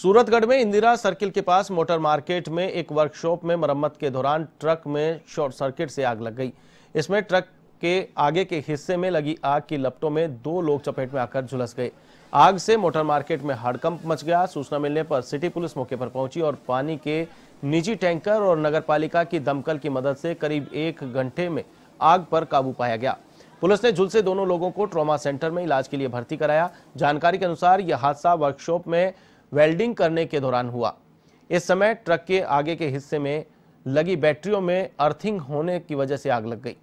सूरतगढ़ में इंदिरा सर्किल के पास motor market में एक वर्कशॉप में मरम्मत के दौरान ट्रक में शॉर्ट सर्किट से आग लग गई इसमें ट्रक के आगे के हिस्से में लगी आग की लपटों में दो लोग चपेट में आकर झुलस गए आग से मोटर मार्केट में हड़कंप मच गया सूचना मिलने पर सिटी पुलिस मौके पर पहुंची और पानी के निजी टैंकर और नगर की दमकल की मदद से करीब एक घंटे में आग पर काबू पाया गया पुलिस ने झुलसे दोनों लोगों को ट्रॉमा सेंटर में इलाज के लिए भर्ती कराया जानकारी के अनुसार यह हादसा वर्कशॉप में वेल्डिंग करने के दौरान हुआ इस समय ट्रक के आगे के हिस्से में लगी बैटरियों में अर्थिंग होने की वजह से आग लग गई